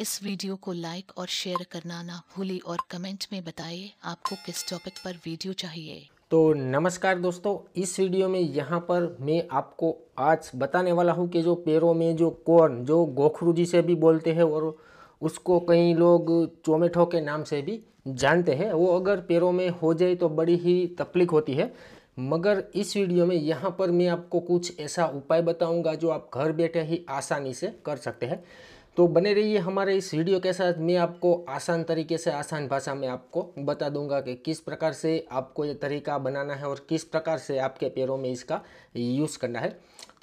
इस वीडियो को लाइक और शेयर करना ना भूलें और कमेंट में बताइए आपको किस टॉपिक पर वीडियो चाहिए तो नमस्कार दोस्तों इस वीडियो में यहाँ पर मैं आपको आज बताने वाला हूँ कि जो पैरों में जो कॉर्न जो गोखरू जी से भी बोलते हैं और उसको कई लोग चोमेठो के नाम से भी जानते हैं वो अगर पैरों में हो जाए तो बड़ी ही तकलीफ होती है मगर इस वीडियो में यहाँ पर मैं आपको कुछ ऐसा उपाय बताऊँगा जो आप घर बैठे ही आसानी से कर सकते हैं तो बने रहिए हमारे इस वीडियो के साथ मैं आपको आसान तरीके से आसान भाषा में आपको बता दूंगा कि किस प्रकार से आपको ये तरीका बनाना है और किस प्रकार से आपके पैरों में इसका यूज़ करना है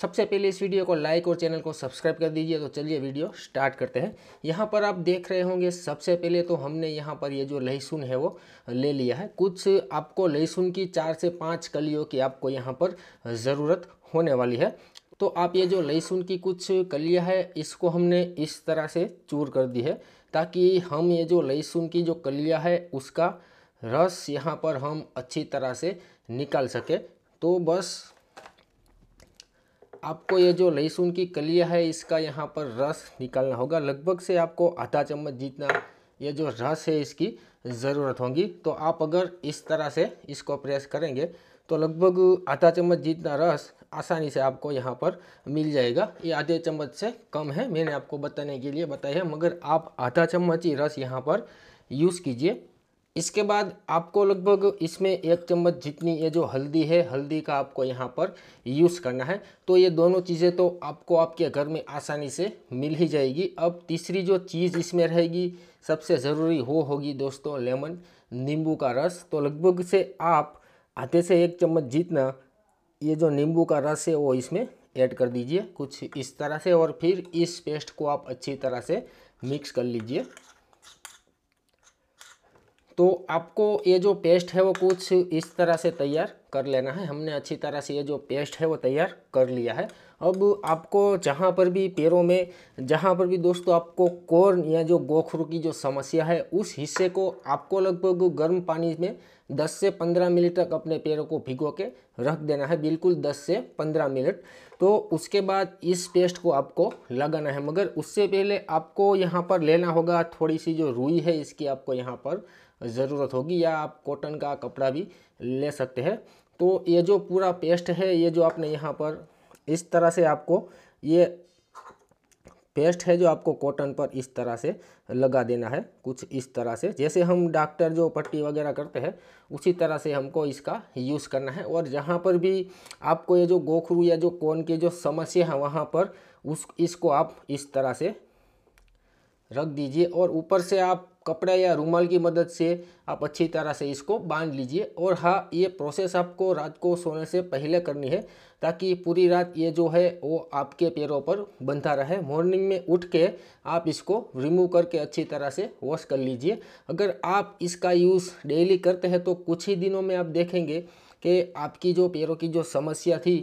सबसे पहले इस वीडियो को लाइक और चैनल को सब्सक्राइब कर दीजिए तो चलिए वीडियो स्टार्ट करते हैं यहाँ पर आप देख रहे होंगे सबसे पहले तो हमने यहाँ पर ये जो लहसुन है वो ले लिया है कुछ आपको लहसुन की चार से पाँच कलियों की आपको यहाँ पर ज़रूरत होने वाली है तो आप ये जो लहसुन की कुछ कलिया है इसको हमने इस तरह से चूर कर दी है ताकि हम ये जो लहसुन की जो कलिया है उसका रस यहाँ पर हम अच्छी तरह से निकाल सके तो बस आपको ये जो लहसुन की कलिया है इसका यहाँ पर रस निकालना होगा लगभग से आपको आधा चम्मच जितना ये जो रस है इसकी ज़रूरत होगी तो आप अगर इस तरह से इसको प्रेस करेंगे तो लगभग आधा चम्मच जितना रस आसानी से आपको यहाँ पर मिल जाएगा ये आधे चम्मच से कम है मैंने आपको बताने के लिए बताया मगर आप आधा चम्मच ही रस यहाँ पर यूज़ कीजिए इसके बाद आपको लगभग इसमें एक चम्मच जितनी ये जो हल्दी है हल्दी का आपको यहाँ पर यूज़ करना है तो ये दोनों चीज़ें तो आपको आपके घर में आसानी से मिल ही जाएगी अब तीसरी जो चीज़ इसमें रहेगी सबसे ज़रूरी वो हो होगी दोस्तों लेमन नींबू का रस तो लगभग से आप आते से एक चम्मच जीतना ये जो नींबू का रस है वो इसमें ऐड कर दीजिए कुछ इस तरह से और फिर इस पेस्ट को आप अच्छी तरह से मिक्स कर लीजिए तो आपको ये जो पेस्ट है वो कुछ इस तरह से तैयार कर लेना है हमने अच्छी तरह से ये जो पेस्ट है वो तैयार कर लिया है अब आपको जहाँ पर भी पैरों में जहाँ पर भी दोस्तों आपको कोर या जो गोखरू की जो समस्या है उस हिस्से को आपको लगभग गर्म पानी में 10 से 15 मिनट तक अपने पैरों को भिगो के रख देना है बिल्कुल 10 से 15 मिनट तो उसके बाद इस पेस्ट को आपको लगाना है मगर उससे पहले आपको यहाँ पर लेना होगा थोड़ी सी जो रुई है इसकी आपको यहाँ पर ज़रूरत होगी या आप कॉटन का कपड़ा भी ले सकते हैं तो ये जो पूरा पेस्ट है ये जो आपने यहाँ पर इस तरह से आपको ये पेस्ट है जो आपको कॉटन पर इस तरह से लगा देना है कुछ इस तरह से जैसे हम डॉक्टर जो पट्टी वगैरह करते हैं उसी तरह से हमको इसका यूज़ करना है और जहाँ पर भी आपको ये जो गोखरू या जो कोन की जो समस्या है वहाँ पर उस इसको आप इस तरह से रख दीजिए और ऊपर से आप कपड़े या रूमाल की मदद से आप अच्छी तरह से इसको बांध लीजिए और हाँ ये प्रोसेस आपको रात को सोने से पहले करनी है ताकि पूरी रात ये जो है वो आपके पैरों पर बंधा रहे मॉर्निंग में उठ के आप इसको रिमूव करके अच्छी तरह से वॉश कर लीजिए अगर आप इसका यूज़ डेली करते हैं तो कुछ ही दिनों में आप देखेंगे कि आपकी जो पैरों की जो समस्या थी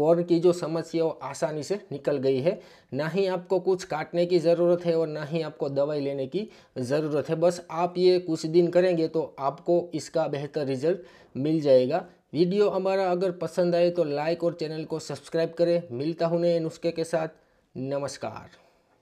कोर की जो समस्या वो आसानी से निकल गई है ना ही आपको कुछ काटने की ज़रूरत है और ना ही आपको दवाई लेने की ज़रूरत है बस आप ये कुछ दिन करेंगे तो आपको इसका बेहतर रिजल्ट मिल जाएगा वीडियो हमारा अगर पसंद आए तो लाइक और चैनल को सब्सक्राइब करें मिलता हूँ नए नुस्खे के साथ नमस्कार